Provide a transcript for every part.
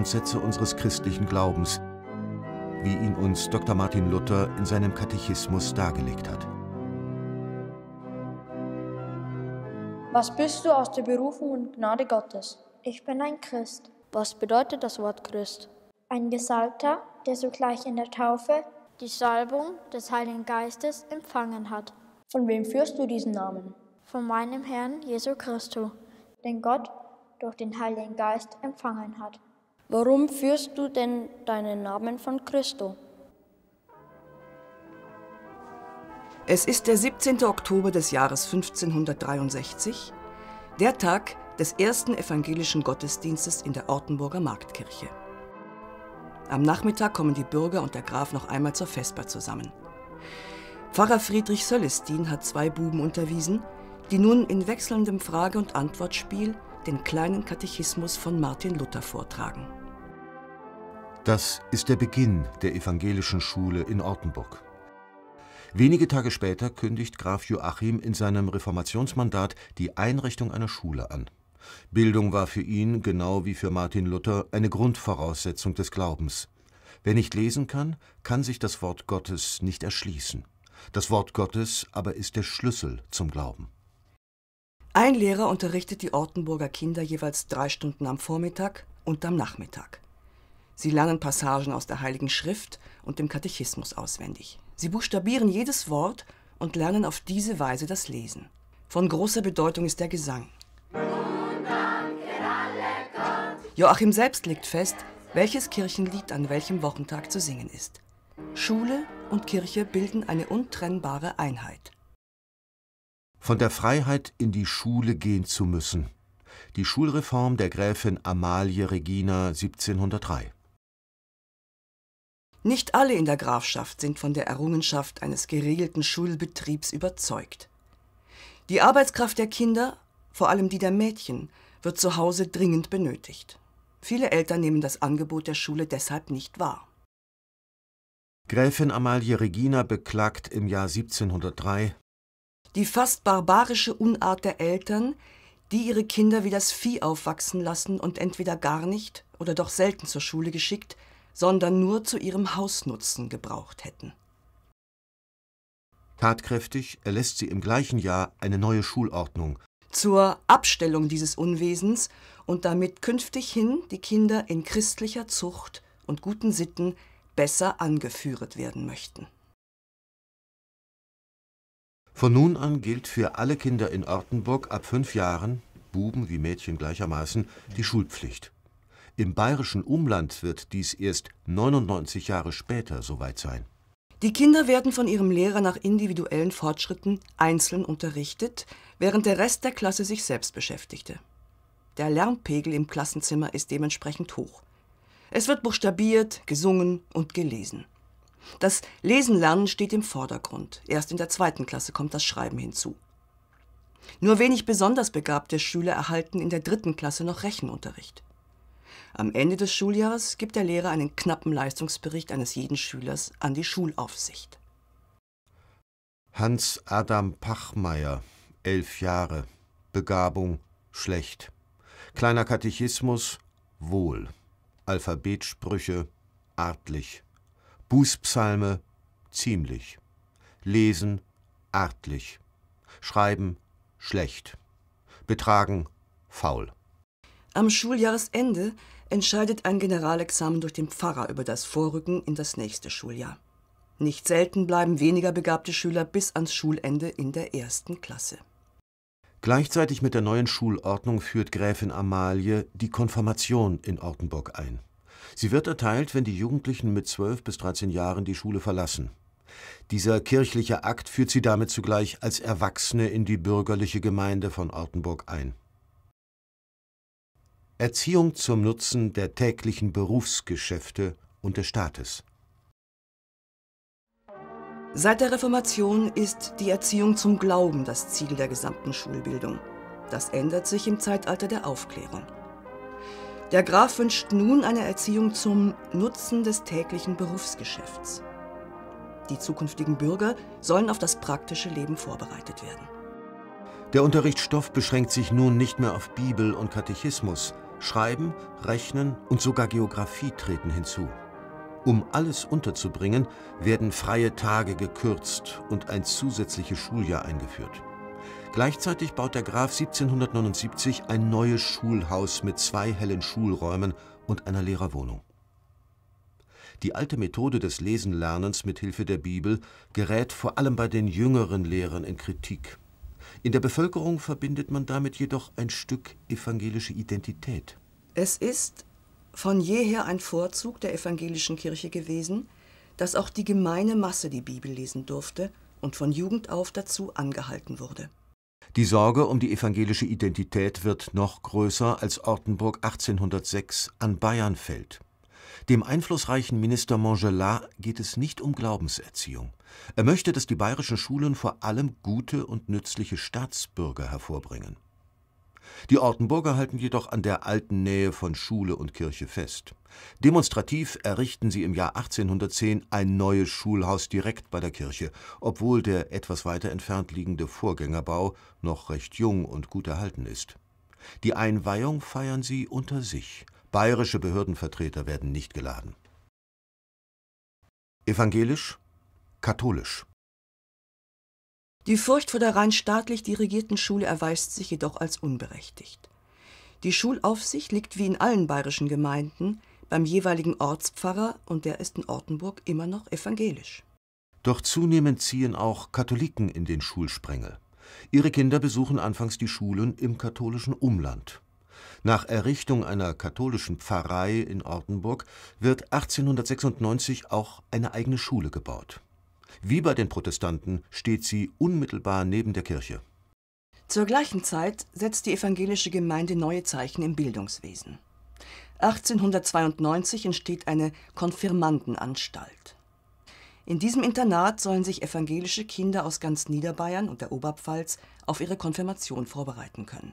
Grundsätze unseres christlichen Glaubens, wie ihn uns Dr. Martin Luther in seinem Katechismus dargelegt hat. Was bist du aus der Berufung und Gnade Gottes? Ich bin ein Christ. Was bedeutet das Wort Christ? Ein Gesalbter, der sogleich in der Taufe die Salbung des Heiligen Geistes empfangen hat. Von wem führst du diesen Namen? Von meinem Herrn Jesu Christus, den Gott durch den Heiligen Geist empfangen hat. Warum führst du denn deinen Namen von Christo? Es ist der 17. Oktober des Jahres 1563, der Tag des ersten evangelischen Gottesdienstes in der Ortenburger Marktkirche. Am Nachmittag kommen die Bürger und der Graf noch einmal zur Vesper zusammen. Pfarrer Friedrich Söllestin hat zwei Buben unterwiesen, die nun in wechselndem Frage- und Antwortspiel den kleinen Katechismus von Martin Luther vortragen. Das ist der Beginn der evangelischen Schule in Ortenburg. Wenige Tage später kündigt Graf Joachim in seinem Reformationsmandat die Einrichtung einer Schule an. Bildung war für ihn, genau wie für Martin Luther, eine Grundvoraussetzung des Glaubens. Wer nicht lesen kann, kann sich das Wort Gottes nicht erschließen. Das Wort Gottes aber ist der Schlüssel zum Glauben. Ein Lehrer unterrichtet die Ortenburger Kinder jeweils drei Stunden am Vormittag und am Nachmittag. Sie lernen Passagen aus der Heiligen Schrift und dem Katechismus auswendig. Sie buchstabieren jedes Wort und lernen auf diese Weise das Lesen. Von großer Bedeutung ist der Gesang. Joachim selbst legt fest, welches Kirchenlied an welchem Wochentag zu singen ist. Schule und Kirche bilden eine untrennbare Einheit. Von der Freiheit, in die Schule gehen zu müssen. Die Schulreform der Gräfin Amalie Regina 1703. Nicht alle in der Grafschaft sind von der Errungenschaft eines geregelten Schulbetriebs überzeugt. Die Arbeitskraft der Kinder, vor allem die der Mädchen, wird zu Hause dringend benötigt. Viele Eltern nehmen das Angebot der Schule deshalb nicht wahr. Gräfin Amalie Regina beklagt im Jahr 1703 die fast barbarische Unart der Eltern, die ihre Kinder wie das Vieh aufwachsen lassen und entweder gar nicht oder doch selten zur Schule geschickt, sondern nur zu ihrem Hausnutzen gebraucht hätten. Tatkräftig erlässt sie im gleichen Jahr eine neue Schulordnung. Zur Abstellung dieses Unwesens und damit künftig hin die Kinder in christlicher Zucht und guten Sitten besser angeführet werden möchten. Von nun an gilt für alle Kinder in Ortenburg ab fünf Jahren, Buben wie Mädchen gleichermaßen, die Schulpflicht. Im bayerischen Umland wird dies erst 99 Jahre später soweit sein. Die Kinder werden von ihrem Lehrer nach individuellen Fortschritten einzeln unterrichtet, während der Rest der Klasse sich selbst beschäftigte. Der Lärmpegel im Klassenzimmer ist dementsprechend hoch. Es wird buchstabiert, gesungen und gelesen. Das Lesenlernen steht im Vordergrund. Erst in der zweiten Klasse kommt das Schreiben hinzu. Nur wenig besonders begabte Schüler erhalten in der dritten Klasse noch Rechenunterricht. Am Ende des Schuljahres gibt der Lehrer einen knappen Leistungsbericht eines jeden Schülers an die Schulaufsicht. Hans Adam Pachmeier, elf Jahre, Begabung schlecht, kleiner Katechismus wohl, Alphabetsprüche artlich, Bußpsalme ziemlich, Lesen artlich, Schreiben schlecht, Betragen faul. Am Schuljahresende entscheidet ein Generalexamen durch den Pfarrer über das Vorrücken in das nächste Schuljahr. Nicht selten bleiben weniger begabte Schüler bis ans Schulende in der ersten Klasse. Gleichzeitig mit der neuen Schulordnung führt Gräfin Amalie die Konfirmation in Ortenburg ein. Sie wird erteilt, wenn die Jugendlichen mit 12 bis 13 Jahren die Schule verlassen. Dieser kirchliche Akt führt sie damit zugleich als Erwachsene in die bürgerliche Gemeinde von Ortenburg ein. Erziehung zum Nutzen der täglichen Berufsgeschäfte und des Staates. Seit der Reformation ist die Erziehung zum Glauben das Ziel der gesamten Schulbildung. Das ändert sich im Zeitalter der Aufklärung. Der Graf wünscht nun eine Erziehung zum Nutzen des täglichen Berufsgeschäfts. Die zukünftigen Bürger sollen auf das praktische Leben vorbereitet werden. Der Unterrichtsstoff beschränkt sich nun nicht mehr auf Bibel und Katechismus, Schreiben, Rechnen und sogar Geographie treten hinzu. Um alles unterzubringen, werden freie Tage gekürzt und ein zusätzliches Schuljahr eingeführt. Gleichzeitig baut der Graf 1779 ein neues Schulhaus mit zwei hellen Schulräumen und einer Lehrerwohnung. Die alte Methode des Lesenlernens mit Hilfe der Bibel gerät vor allem bei den jüngeren Lehrern in Kritik. In der Bevölkerung verbindet man damit jedoch ein Stück evangelische Identität. Es ist von jeher ein Vorzug der evangelischen Kirche gewesen, dass auch die gemeine Masse die Bibel lesen durfte und von Jugend auf dazu angehalten wurde. Die Sorge um die evangelische Identität wird noch größer, als Ortenburg 1806 an Bayern fällt. Dem einflussreichen Minister Montgelat geht es nicht um Glaubenserziehung. Er möchte, dass die bayerischen Schulen vor allem gute und nützliche Staatsbürger hervorbringen. Die Ortenburger halten jedoch an der alten Nähe von Schule und Kirche fest. Demonstrativ errichten sie im Jahr 1810 ein neues Schulhaus direkt bei der Kirche, obwohl der etwas weiter entfernt liegende Vorgängerbau noch recht jung und gut erhalten ist. Die Einweihung feiern sie unter sich – Bayerische Behördenvertreter werden nicht geladen. Evangelisch, katholisch. Die Furcht vor der rein staatlich dirigierten Schule erweist sich jedoch als unberechtigt. Die Schulaufsicht liegt wie in allen bayerischen Gemeinden beim jeweiligen Ortspfarrer und der ist in Ortenburg immer noch evangelisch. Doch zunehmend ziehen auch Katholiken in den Schulsprengel. Ihre Kinder besuchen anfangs die Schulen im katholischen Umland. Nach Errichtung einer katholischen Pfarrei in Ortenburg wird 1896 auch eine eigene Schule gebaut. Wie bei den Protestanten steht sie unmittelbar neben der Kirche. Zur gleichen Zeit setzt die evangelische Gemeinde neue Zeichen im Bildungswesen. 1892 entsteht eine Konfirmandenanstalt. In diesem Internat sollen sich evangelische Kinder aus ganz Niederbayern und der Oberpfalz auf ihre Konfirmation vorbereiten können.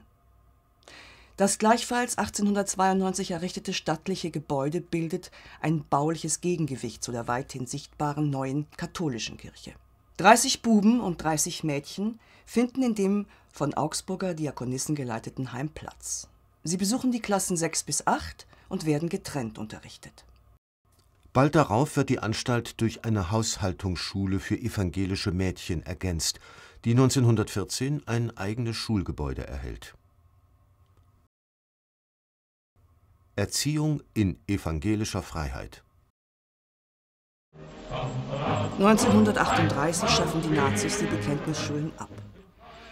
Das gleichfalls 1892 errichtete stattliche Gebäude bildet ein bauliches Gegengewicht zu der weithin sichtbaren neuen katholischen Kirche. 30 Buben und 30 Mädchen finden in dem von Augsburger Diakonissen geleiteten Heim Platz. Sie besuchen die Klassen 6 bis 8 und werden getrennt unterrichtet. Bald darauf wird die Anstalt durch eine Haushaltungsschule für evangelische Mädchen ergänzt, die 1914 ein eigenes Schulgebäude erhält. Erziehung in evangelischer Freiheit. 1938 schaffen die Nazis die Bekenntnisschulen ab.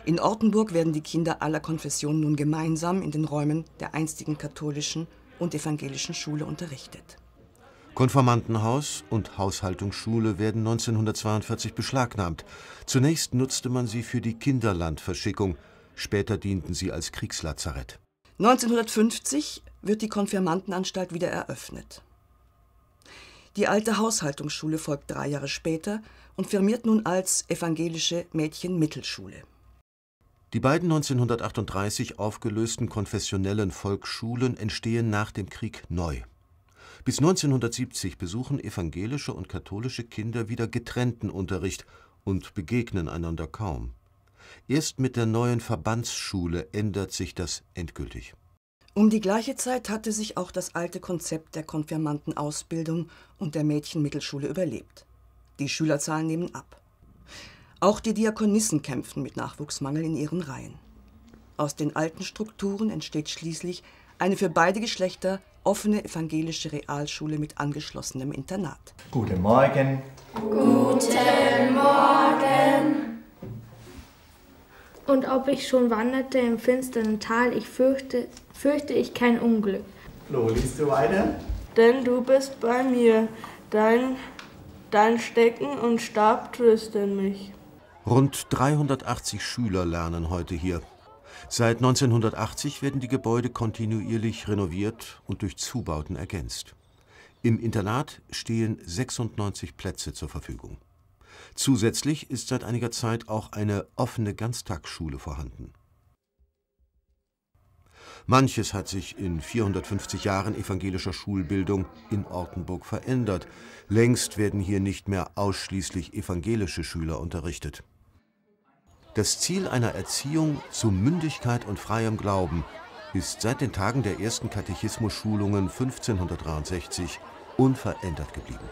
In Ortenburg werden die Kinder aller Konfessionen nun gemeinsam in den Räumen der einstigen katholischen und evangelischen Schule unterrichtet. Konformantenhaus und Haushaltungsschule werden 1942 beschlagnahmt. Zunächst nutzte man sie für die Kinderlandverschickung, später dienten sie als Kriegslazarett. 1950 wird die Konfirmandenanstalt wieder eröffnet. Die alte Haushaltungsschule folgt drei Jahre später und firmiert nun als evangelische Mädchenmittelschule. Die beiden 1938 aufgelösten konfessionellen Volksschulen entstehen nach dem Krieg neu. Bis 1970 besuchen evangelische und katholische Kinder wieder getrennten Unterricht und begegnen einander kaum. Erst mit der neuen Verbandsschule ändert sich das endgültig. Um die gleiche Zeit hatte sich auch das alte Konzept der Konfirmandenausbildung und der Mädchenmittelschule überlebt. Die Schülerzahlen nehmen ab. Auch die Diakonissen kämpfen mit Nachwuchsmangel in ihren Reihen. Aus den alten Strukturen entsteht schließlich eine für beide Geschlechter offene evangelische Realschule mit angeschlossenem Internat. Guten Morgen. Guten Morgen und ob ich schon wanderte im finsteren Tal, ich fürchte, fürchte ich kein Unglück. Flo, liest du weiter? Denn du bist bei mir, dein, dein Stecken und Stab trösten mich. Rund 380 Schüler lernen heute hier. Seit 1980 werden die Gebäude kontinuierlich renoviert und durch Zubauten ergänzt. Im Internat stehen 96 Plätze zur Verfügung. Zusätzlich ist seit einiger Zeit auch eine offene Ganztagsschule vorhanden. Manches hat sich in 450 Jahren evangelischer Schulbildung in Ortenburg verändert. Längst werden hier nicht mehr ausschließlich evangelische Schüler unterrichtet. Das Ziel einer Erziehung zu Mündigkeit und freiem Glauben ist seit den Tagen der ersten Katechismusschulungen 1563 unverändert geblieben.